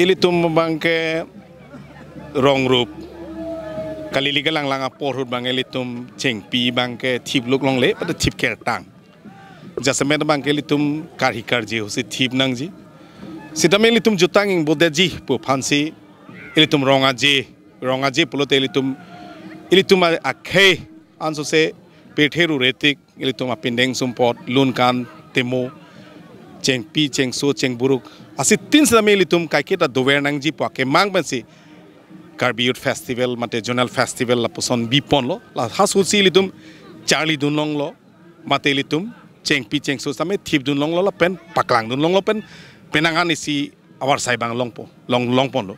Ili tumbo bangke rong rup. Kali liga lang lang aporut bang ili tum ceng pi bangke tip luk long le pada tip ker tang. Jasa men bangke ili tum kar hikar ji husi tip nang ji. Sita men ili tum jutang ing bode ji pu pansi ili tum a ji ronga ji te ili tum ili tum akhe anso se petheru retik ili tum apindeng sumpot lun kan temu cheng pi cheng so cheng buruk asi tin tum kai kita dover nang ji pake mang bensi karbiut festival mate jonal festival la poson bi lo la hasu si tum charli dun long lo mate tum cheng pi cheng so sami tip dun long lo la pen paklang dun long lo pen penangan isi awar sai bang long po long long pon lo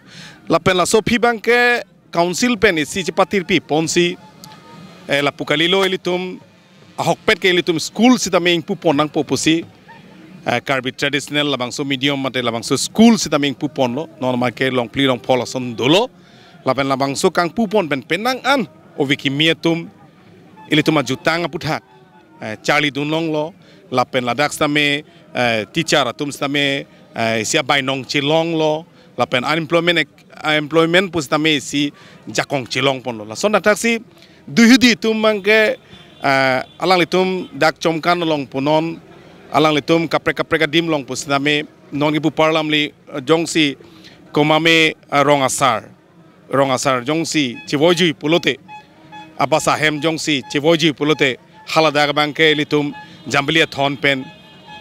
la pen la so pi bang ke council pen isi e chipatir pi ponsi eh, la pukalilo e tum ahok pet ke tum school sitame ingpu ponang po si karbi traditional bangso medium mate bangso school sitaming pupon lo non make long pli long pola son dolo laben bangso kang pupon ben penang an o wiki mietum ili tuma jutanga puthat charli dunlong lo lapen ladak stame teacher atum stame sia bai nong chilong lo lapen unemployment employment pus stame si jakong chilong pon lo la son datak si duhidi tum mangke alang litum dak chomkan long punon alang litum kapre kaprek ka dim long pus nami nong ibu parlam li eh, jongsi komame eh, rong asar rong asar jongsi chivoji pulote apa sahem jongsi chivoji pulote haladag bangke litum jambelia thon pen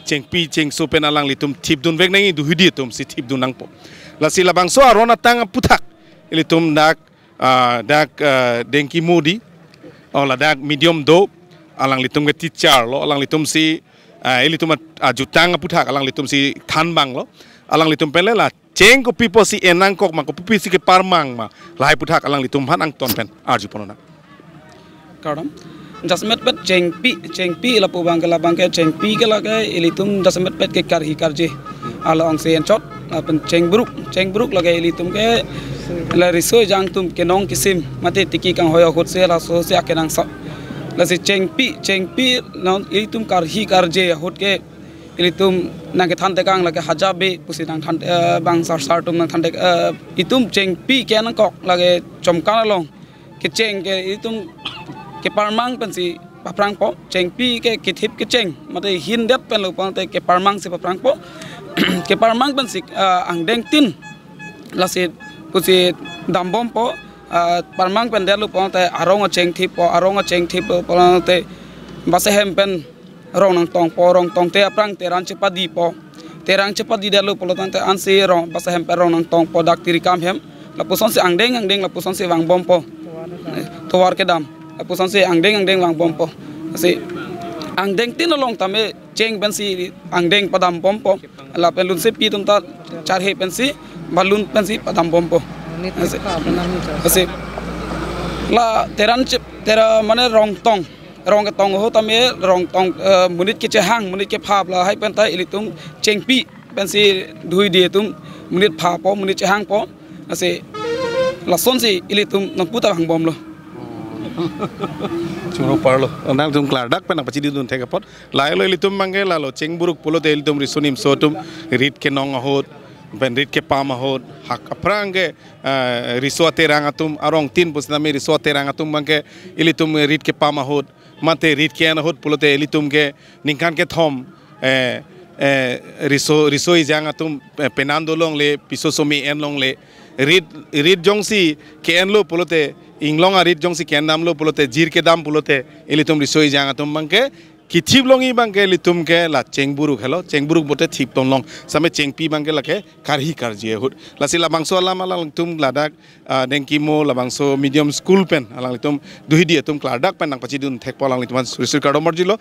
cengpi su pen alang litum tip dun vek nangi duhidi tum si tip dun nangpo lasi labang so arona tang puthak e litum dak eh, dak dengki mudi, ola dak medium do alang litum ge teacher lo alang litum si ah ili ah a apa puthak alang litum si tanbang lo alang litum pen lah, Ceng ko pipo si enang kok ma ko pipi si ke parmang ma apa puthak alang litum han ang ton pen arju ah, ponona Karena, Jasmet pet ceng pi ceng pi lapu bangke la ke pi ke la ke ili tum pet ke kar karji, alang je ala ah, ong sen chot apan cheng bruk cheng ke ili riso jang tum ke nong kisim mati tiki kang hoya khot se la so se akenang sa lasi chengpi chengpi non litum kar hi kar je hot ke litum nang ke than te kang la ke hajabe pusi nang than bang sar sar tum nang than te itum chengpi ke nang kok la ke chomka long ke cheng ke itum ke parmang pan si paprang po chengpi ke kithip ke cheng mate hin dep pen lo pa te ke parmang si paprang po ke parmang pan si ang deng tin lasi pusi dambom po parmang pen lu pon te arong cheng tip po arong cheng tip po pon te basa hempen rong nang tong po rong tong te aprang te ran cepat di po te rang cepat di delu polo tan an ansi rong base hempen rong nang tong po dak tiri kam hem lapuson si deng la puson si wang bom po towar ke dam lapuson si ang deng wang bom po si deng tin long tame cheng ang deng padam bom po la pelun se pi tum ta char he si balun si padam bom po สิลาเทรันเทรามันเรองตงรองกตงหัวตอเนี้รองตงมุนิกิเจฮังมุนิกิภาพลาให้เป็นไตอิลิตุงเชงปีเป็นสีดุยเดียตุมมุนิภาพปอมุนิเจฮังปอนั่นสิลาส่วนสิอิลิตุงนัำพุตะหังบอมเลยชูรูปาร์ลนั่นตุ้มกลาดักเป็นนัอภิชีดุนเทกปอดลายเลยอิลิตุ้มมังเกลลาโลเชงบุรุกพุโเตอลิตุ้มริสุนิมโซตุ้มริดเคนองโอ้ bandit ke pamahod hak aprang ke riswate rangatum arong tin busnami riswate rangatum mangke ilitum rit ke pamahod mate rit ke anahod pulote ilitum ke ningkan ke thom riso riso jangatum penandolong le pisosomi enlong le rit rit jongsi ke enlo pulote इंग्लोंग रीत जोंसी कैन नाम लो पुलोते जीर के दाम पुलोते इली तुम रिसोई जाएगा तुम बंके ki thiplongi bangke litum ke la hello ceng buruk bote thiplong long same chengpi bangke lake karhi karjie hut la sila bangso alam ala tum ladak dengki kimo la bangso medium school pen ala tum duhi dia e tum kladak pen nang pachi dun thek polang litum surisir kado marjilo